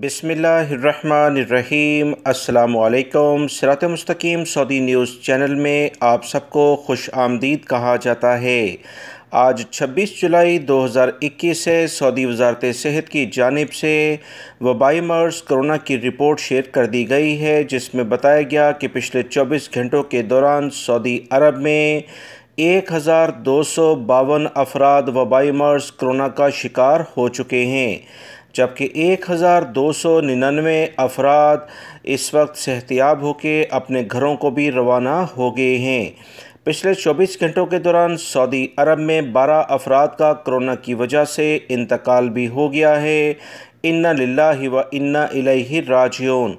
بسم اللہ الرحمن الرحیم السلام علیکم صراط مستقیم سعودی نیوز چینل میں آپ سب کو خوش آمدید کہا جاتا ہے آج چھبیس جولائی 2021 سے سعودی وزارت صحت کی جانب سے وبائی مرض کرونا کی رپورٹ شیئر کر دی گئی ہے جس میں بتایا گیا کہ پچھلے چوبیس گھنٹوں کے دوران سعودی عرب میں ایک ہزار دو سو باون افراد وبائی مرض کرونا کا شکار ہو چکے ہیں جبکہ ایک ہزار دو سو ننانوے افراد اس وقت صحتیاب ہو کے اپنے گھروں کو بھی روانہ ہو گئے ہیں پچھلے چوبیس گھنٹوں کے دوران سعودی عرب میں بارہ افراد کا کرونا کی وجہ سے انتقال بھی ہو گیا ہے انا للہ ہی و انا الہ راجعون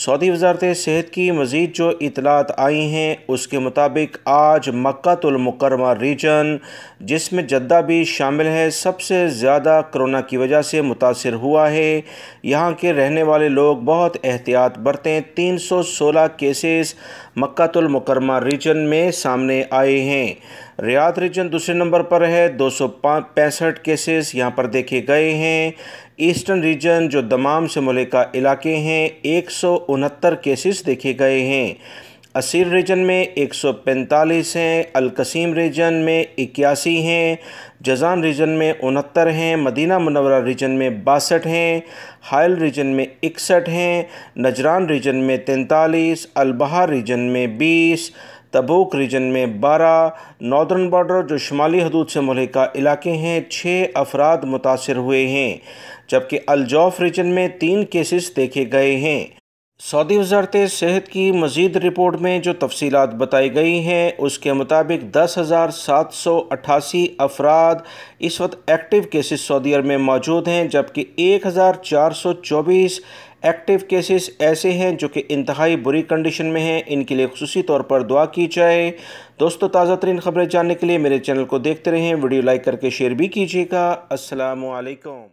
سعودی وزارت صحت کی مزید جو اطلاعات آئی ہیں اس کے مطابق آج مکہ المکرمہ ریجن جس میں جدہ بھی شامل ہے سب سے زیادہ کرونا کی وجہ سے متاثر ہوا ہے یہاں کے رہنے والے لوگ بہت احتیاط برتیں تین سو سولہ کیسز مکہ المکرمہ ریجن میں سامنے آئے ہیں ریاض ریجن دوسرے نمبر پر ہے دو سو پینسٹھ کیسز یہاں پر دیکھے گئے ہیں ایسٹرن ریجن جو دمام سے ملکہ علاقے ہیں ایک سو انہتر کیسز دیکھے گئے ہیں اسیر ریجن میں ایک سو پینتالیس ہیں القسیم ریجن میں اکیاسی ہیں جزان ریجن میں انہتر ہیں مدینہ منورہ ریجن میں باسٹھ ہیں حائل ریجن میں اکسٹھ ہیں نجران ریجن میں تینتالیس البہار ریجن میں بیس تبوک ریجن میں بارہ نارڈرن بارڈر جو شمالی حدود سے ملحقہ علاقے ہیں چھ افراد متاثر ہوئے ہیں جبکہ الجوف ریجن میں تین کیسز دیکھے گئے ہیں سعودی وزارت صحت کی مزید رپورٹ میں جو تفصیلات بتائی گئی ہیں اس کے مطابق دس ہزار سات سو اٹھاسی افراد اس وقت ایکٹیو کیسز سعودی عرب میں موجود ہیں جبکہ ایک ہزار چار سو چوبیس ایکٹیو کیسز ایسے ہیں جو کہ انتہائی بری کنڈیشن میں ہیں ان کے لیے خصوصی طور پر دعا کی جائے دوستو تازہ ترین خبریں جاننے کے لیے میرے چینل کو دیکھتے رہیں ویڈیو لائک کر کے شیئر بھی کیجیے گا السلام علیکم